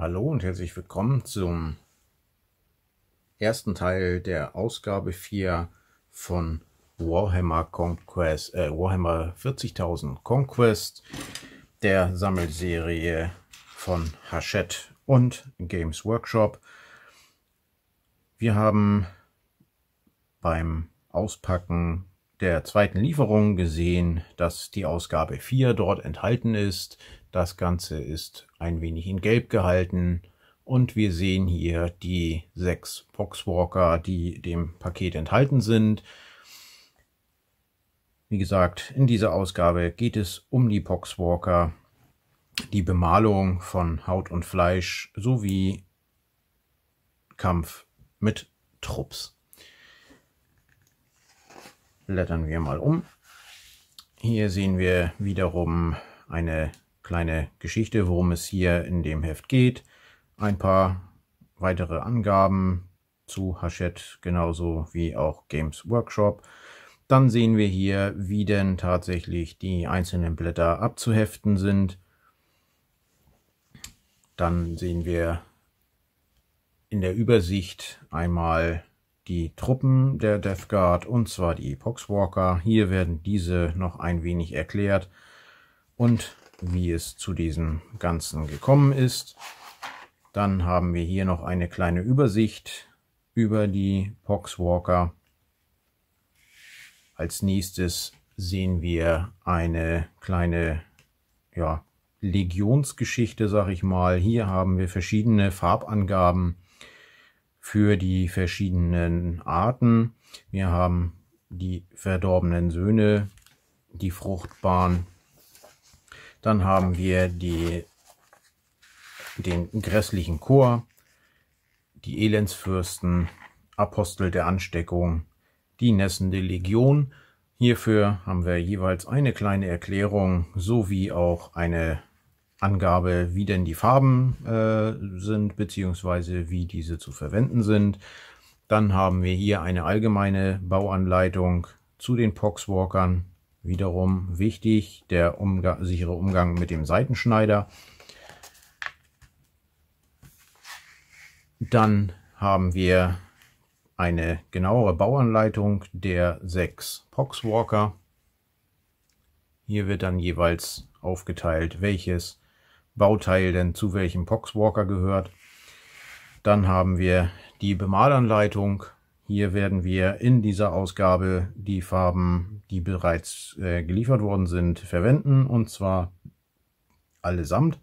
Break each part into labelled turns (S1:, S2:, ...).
S1: Hallo und herzlich willkommen zum ersten Teil der Ausgabe 4 von Warhammer Conquest, äh, Warhammer 40.000 Conquest, der Sammelserie von Hachette und Games Workshop. Wir haben beim Auspacken der zweiten Lieferung gesehen, dass die Ausgabe 4 dort enthalten ist. Das Ganze ist ein wenig in Gelb gehalten und wir sehen hier die sechs Boxwalker, die dem Paket enthalten sind. Wie gesagt, in dieser Ausgabe geht es um die Boxwalker, die Bemalung von Haut und Fleisch sowie Kampf mit Trupps. Blättern wir mal um. Hier sehen wir wiederum eine kleine Geschichte, worum es hier in dem Heft geht. Ein paar weitere Angaben zu Hachette, genauso wie auch Games Workshop. Dann sehen wir hier, wie denn tatsächlich die einzelnen Blätter abzuheften sind. Dann sehen wir in der Übersicht einmal die Truppen der Death Guard und zwar die Poxwalker. Hier werden diese noch ein wenig erklärt und wie es zu diesem Ganzen gekommen ist. Dann haben wir hier noch eine kleine Übersicht über die Poxwalker. Als nächstes sehen wir eine kleine ja, Legionsgeschichte, sag ich mal. Hier haben wir verschiedene Farbangaben für die verschiedenen Arten. Wir haben die verdorbenen Söhne, die fruchtbaren dann haben wir die, den grässlichen Chor, die Elendsfürsten, Apostel der Ansteckung, die nässende Legion. Hierfür haben wir jeweils eine kleine Erklärung sowie auch eine Angabe, wie denn die Farben äh, sind, beziehungsweise wie diese zu verwenden sind. Dann haben wir hier eine allgemeine Bauanleitung zu den Poxwalkern, Wiederum wichtig, der Umga sichere Umgang mit dem Seitenschneider. Dann haben wir eine genauere Bauanleitung der sechs Poxwalker. Hier wird dann jeweils aufgeteilt, welches Bauteil denn zu welchem Poxwalker gehört. Dann haben wir die Bemalanleitung hier werden wir in dieser Ausgabe die Farben, die bereits äh, geliefert worden sind, verwenden und zwar allesamt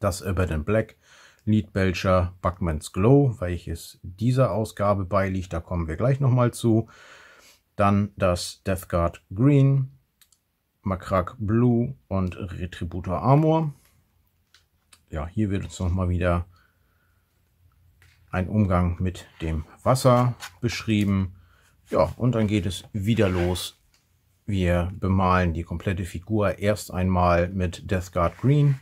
S1: das Urban Black Lead Belcher Buckman's Glow, welches dieser Ausgabe beiliegt, da kommen wir gleich nochmal zu. Dann das Death Guard Green, Makrak Blue und Retributor Armor. Ja, hier wird uns nochmal wieder einen Umgang mit dem Wasser beschrieben. Ja, und dann geht es wieder los. Wir bemalen die komplette Figur erst einmal mit Death Guard Green,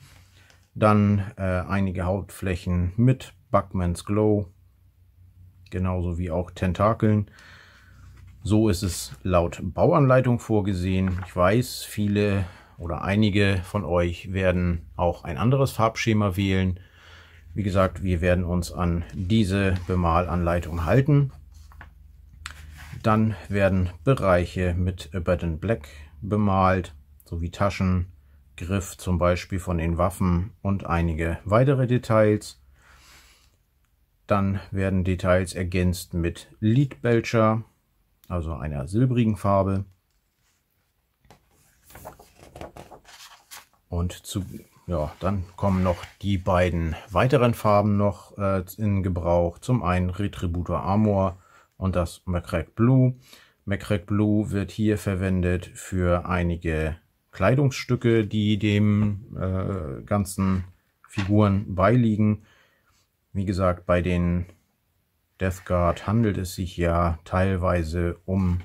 S1: dann äh, einige Hautflächen mit Buckman's Glow, genauso wie auch Tentakeln. So ist es laut Bauanleitung vorgesehen. Ich weiß, viele oder einige von euch werden auch ein anderes Farbschema wählen. Wie gesagt, wir werden uns an diese Bemalanleitung halten. Dann werden Bereiche mit Abandon Black bemalt, sowie Taschen, Griff zum Beispiel von den Waffen und einige weitere Details. Dann werden Details ergänzt mit Lead Belcher, also einer silbrigen Farbe. Und zu ja, dann kommen noch die beiden weiteren Farben noch äh, in Gebrauch. Zum einen Retributor Armor und das Macrack Blue. Macrack Blue wird hier verwendet für einige Kleidungsstücke, die dem äh, ganzen Figuren beiliegen. Wie gesagt, bei den Death Guard handelt es sich ja teilweise um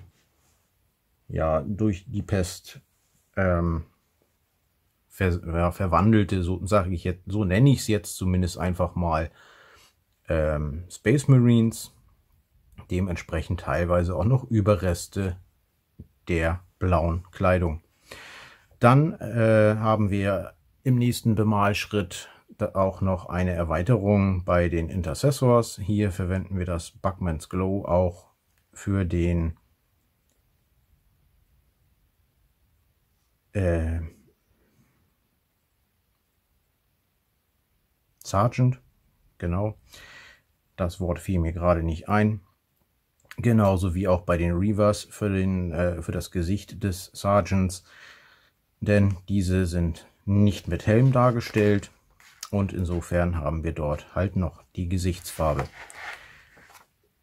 S1: ja durch die Pest ähm, ver, ja, verwandelte, so sage ich jetzt, so nenne ich es jetzt zumindest einfach mal ähm, Space Marines, dementsprechend teilweise auch noch Überreste der blauen Kleidung. Dann äh, haben wir im nächsten Bemalschritt auch noch eine Erweiterung bei den Intercessors. Hier verwenden wir das Buckman's Glow auch für den äh, Sergeant, genau. Das Wort fiel mir gerade nicht ein. Genauso wie auch bei den Reavers für, den, äh, für das Gesicht des Sergeants. Denn diese sind nicht mit Helm dargestellt. Und insofern haben wir dort halt noch die Gesichtsfarbe.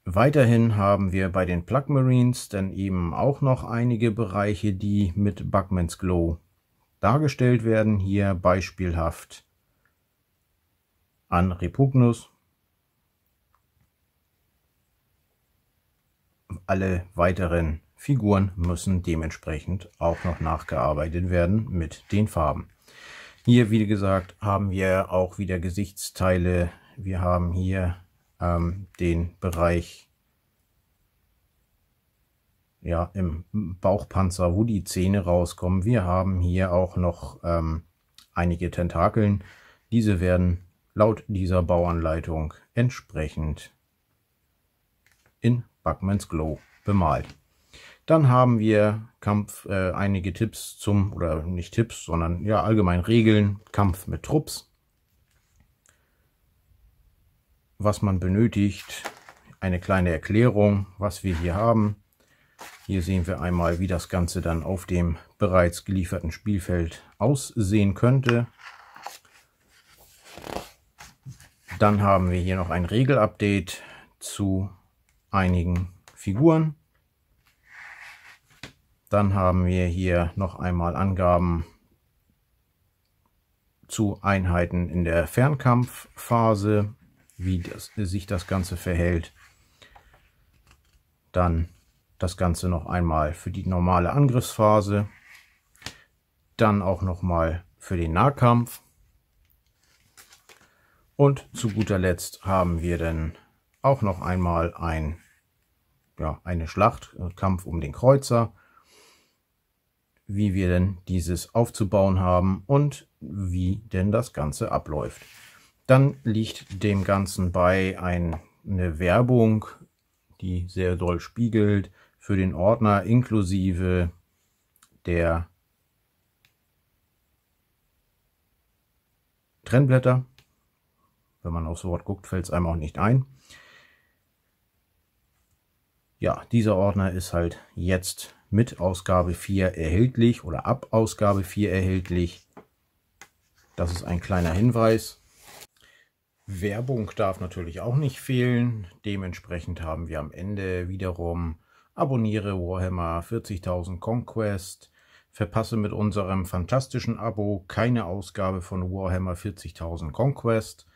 S1: Weiterhin haben wir bei den Plug Marines dann eben auch noch einige Bereiche, die mit Buckmans Glow dargestellt werden. Hier beispielhaft an Repugnus. Alle weiteren Figuren müssen dementsprechend auch noch nachgearbeitet werden mit den Farben. Hier, wie gesagt, haben wir auch wieder Gesichtsteile. Wir haben hier ähm, den Bereich ja, im Bauchpanzer, wo die Zähne rauskommen. Wir haben hier auch noch ähm, einige Tentakeln. Diese werden laut dieser Bauanleitung entsprechend in Buckmans Glow bemalt. Dann haben wir Kampf, äh, einige Tipps zum, oder nicht Tipps, sondern ja allgemein Regeln, Kampf mit Trupps. Was man benötigt, eine kleine Erklärung, was wir hier haben. Hier sehen wir einmal, wie das Ganze dann auf dem bereits gelieferten Spielfeld aussehen könnte. Dann haben wir hier noch ein Regel-Update zu einigen Figuren. Dann haben wir hier noch einmal Angaben zu Einheiten in der Fernkampfphase, wie das, sich das Ganze verhält. Dann das Ganze noch einmal für die normale Angriffsphase. Dann auch noch mal für den Nahkampf. Und zu guter Letzt haben wir dann auch noch einmal ein, ja, eine Schlacht, äh, Kampf um den Kreuzer, wie wir denn dieses aufzubauen haben und wie denn das Ganze abläuft. Dann liegt dem Ganzen bei ein, eine Werbung, die sehr doll spiegelt, für den Ordner inklusive der Trennblätter wenn man aufs Wort guckt, fällt es einem auch nicht ein. Ja, dieser Ordner ist halt jetzt mit Ausgabe 4 erhältlich oder ab Ausgabe 4 erhältlich. Das ist ein kleiner Hinweis. Werbung darf natürlich auch nicht fehlen. Dementsprechend haben wir am Ende wiederum Abonniere Warhammer 40.000 Conquest. Verpasse mit unserem fantastischen Abo keine Ausgabe von Warhammer 40.000 Conquest.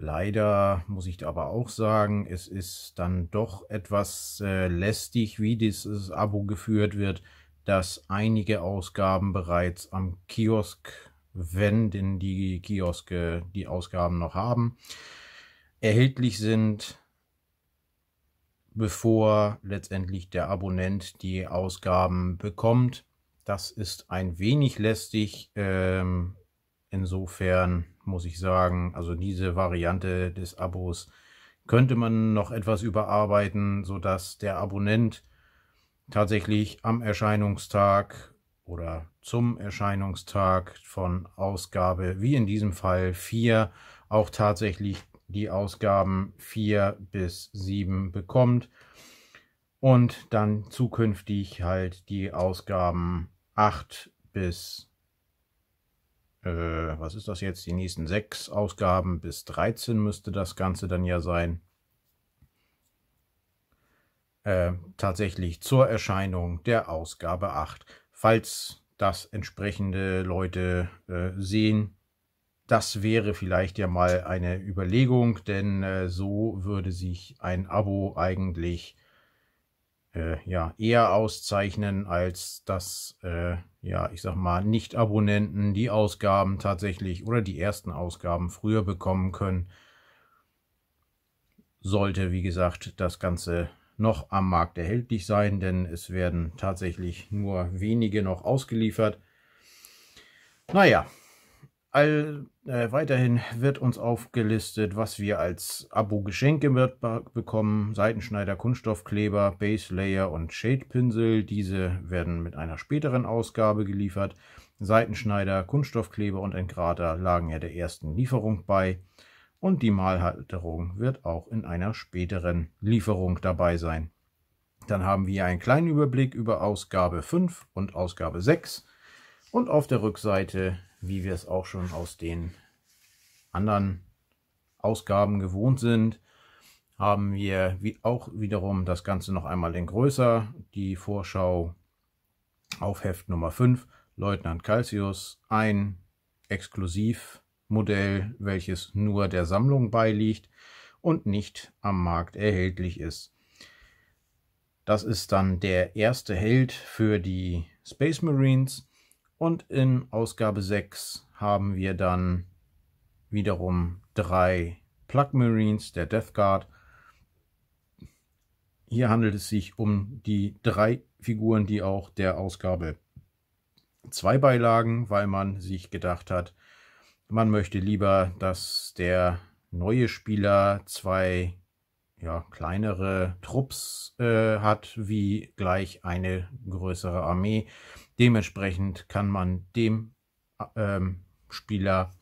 S1: Leider muss ich aber auch sagen, es ist dann doch etwas äh, lästig, wie dieses Abo geführt wird, dass einige Ausgaben bereits am Kiosk, wenn denn die Kioske die Ausgaben noch haben, erhältlich sind, bevor letztendlich der Abonnent die Ausgaben bekommt. Das ist ein wenig lästig. Ähm, insofern muss ich sagen. Also diese Variante des Abos könnte man noch etwas überarbeiten, sodass der Abonnent tatsächlich am Erscheinungstag oder zum Erscheinungstag von Ausgabe, wie in diesem Fall 4, auch tatsächlich die Ausgaben 4 bis 7 bekommt und dann zukünftig halt die Ausgaben 8 bis 9 äh, was ist das jetzt, die nächsten sechs Ausgaben bis 13 müsste das Ganze dann ja sein, äh, tatsächlich zur Erscheinung der Ausgabe 8. Falls das entsprechende Leute äh, sehen, das wäre vielleicht ja mal eine Überlegung, denn äh, so würde sich ein Abo eigentlich äh, ja, eher auszeichnen, als das äh, ja, ich sag mal, Nicht-Abonnenten die Ausgaben tatsächlich oder die ersten Ausgaben früher bekommen können. Sollte, wie gesagt, das Ganze noch am Markt erhältlich sein, denn es werden tatsächlich nur wenige noch ausgeliefert. Naja, All, äh, weiterhin wird uns aufgelistet, was wir als Abo-Geschenke bekommen. Seitenschneider, Kunststoffkleber, Base Layer und Shade-Pinsel. Diese werden mit einer späteren Ausgabe geliefert. Seitenschneider, Kunststoffkleber und Entgrater lagen ja der ersten Lieferung bei. Und die Malhalterung wird auch in einer späteren Lieferung dabei sein. Dann haben wir einen kleinen Überblick über Ausgabe 5 und Ausgabe 6. Und auf der Rückseite wie wir es auch schon aus den anderen Ausgaben gewohnt sind, haben wir auch wiederum das Ganze noch einmal in größer. Die Vorschau auf Heft Nummer 5, Leutnant Calcius, ein Exklusivmodell, welches nur der Sammlung beiliegt und nicht am Markt erhältlich ist. Das ist dann der erste Held für die Space Marines und in Ausgabe 6 haben wir dann wiederum drei Plug Marines der Death Guard. Hier handelt es sich um die drei Figuren, die auch der Ausgabe 2 beilagen, weil man sich gedacht hat, man möchte lieber, dass der neue Spieler zwei ja, kleinere Trupps äh, hat, wie gleich eine größere Armee. Dementsprechend kann man dem äh, ähm, Spieler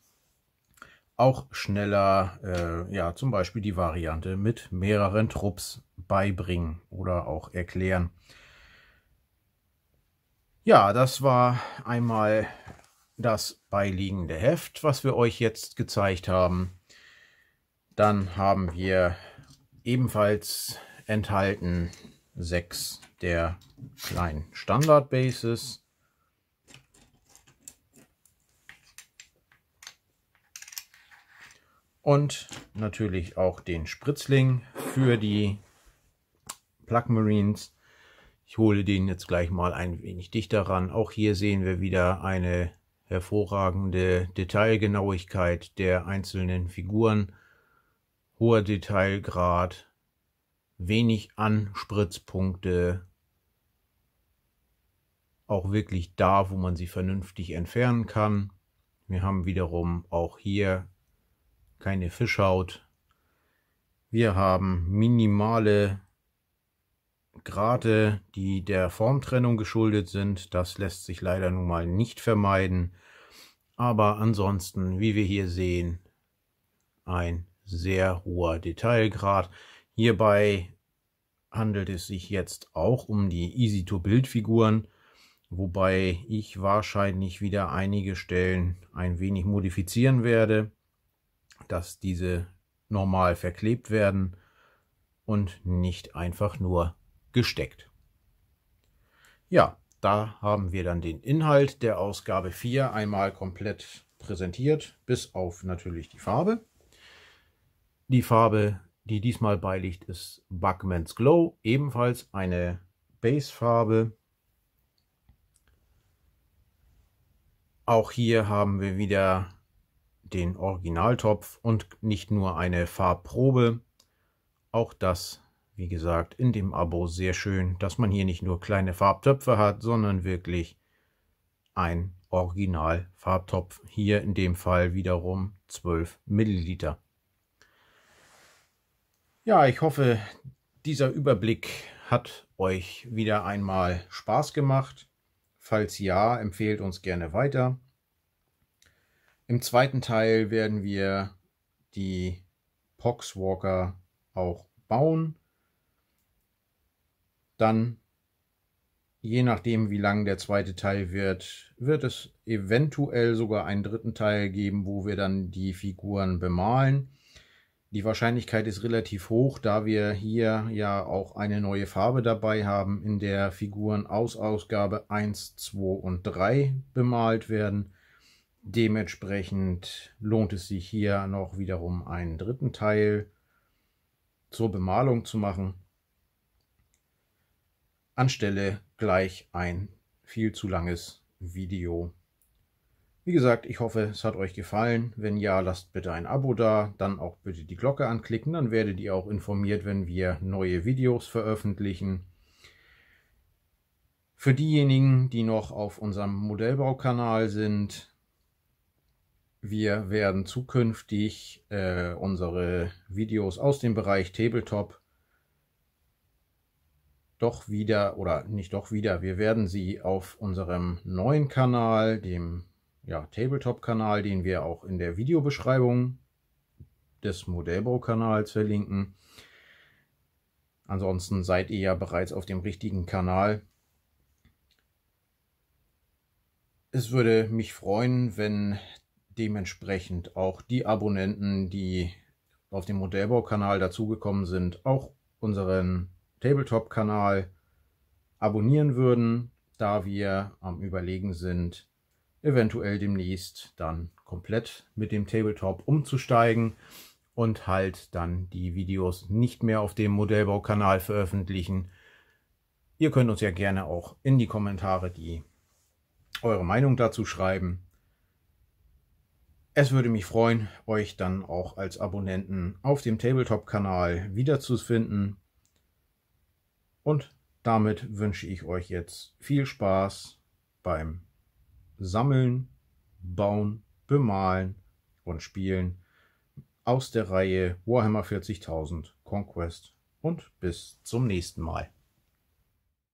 S1: auch schneller, äh, ja, zum Beispiel die Variante mit mehreren Trupps beibringen oder auch erklären. Ja, das war einmal das beiliegende Heft, was wir euch jetzt gezeigt haben. Dann haben wir ebenfalls enthalten sechs der kleinen Standard Bases. Und natürlich auch den Spritzling für die Plug Marines. Ich hole den jetzt gleich mal ein wenig dichter ran. Auch hier sehen wir wieder eine hervorragende Detailgenauigkeit der einzelnen Figuren hoher Detailgrad, wenig Anspritzpunkte, auch wirklich da, wo man sie vernünftig entfernen kann. Wir haben wiederum auch hier keine Fischhaut. Wir haben minimale Grate, die der Formtrennung geschuldet sind. Das lässt sich leider nun mal nicht vermeiden. Aber ansonsten, wie wir hier sehen, ein sehr hoher Detailgrad. Hierbei handelt es sich jetzt auch um die Easy-to-Build-Figuren, wobei ich wahrscheinlich wieder einige Stellen ein wenig modifizieren werde, dass diese normal verklebt werden und nicht einfach nur gesteckt. Ja, da haben wir dann den Inhalt der Ausgabe 4 einmal komplett präsentiert, bis auf natürlich die Farbe. Die Farbe, die diesmal beiliegt, ist Buckman's Glow, ebenfalls eine Base-Farbe. Auch hier haben wir wieder den Originaltopf und nicht nur eine Farbprobe. Auch das, wie gesagt, in dem Abo sehr schön, dass man hier nicht nur kleine Farbtöpfe hat, sondern wirklich ein Original-Farbtopf. Hier in dem Fall wiederum 12 Milliliter. Ja, ich hoffe, dieser Überblick hat euch wieder einmal Spaß gemacht. Falls ja, empfehlt uns gerne weiter. Im zweiten Teil werden wir die Poxwalker auch bauen. Dann, je nachdem, wie lang der zweite Teil wird, wird es eventuell sogar einen dritten Teil geben, wo wir dann die Figuren bemalen. Die Wahrscheinlichkeit ist relativ hoch, da wir hier ja auch eine neue Farbe dabei haben, in der Figuren aus Ausgabe 1, 2 und 3 bemalt werden. Dementsprechend lohnt es sich hier noch wiederum einen dritten Teil zur Bemalung zu machen. Anstelle gleich ein viel zu langes Video wie gesagt, ich hoffe, es hat euch gefallen. Wenn ja, lasst bitte ein Abo da, dann auch bitte die Glocke anklicken, dann werdet ihr auch informiert, wenn wir neue Videos veröffentlichen. Für diejenigen, die noch auf unserem Modellbaukanal sind, wir werden zukünftig äh, unsere Videos aus dem Bereich Tabletop doch wieder, oder nicht doch wieder, wir werden sie auf unserem neuen Kanal, dem ja, Tabletop-Kanal, den wir auch in der Videobeschreibung des Modellbaukanals verlinken. Ansonsten seid ihr ja bereits auf dem richtigen Kanal. Es würde mich freuen, wenn dementsprechend auch die Abonnenten, die auf dem Modellbaukanal dazugekommen sind, auch unseren Tabletop-Kanal abonnieren würden, da wir am Überlegen sind, eventuell demnächst dann komplett mit dem Tabletop umzusteigen und halt dann die Videos nicht mehr auf dem Modellbaukanal veröffentlichen. Ihr könnt uns ja gerne auch in die Kommentare die eure Meinung dazu schreiben. Es würde mich freuen, euch dann auch als Abonnenten auf dem Tabletop-Kanal wiederzufinden. Und damit wünsche ich euch jetzt viel Spaß beim Sammeln, Bauen, Bemalen und Spielen aus der Reihe Warhammer 40.000 Conquest und bis zum nächsten Mal.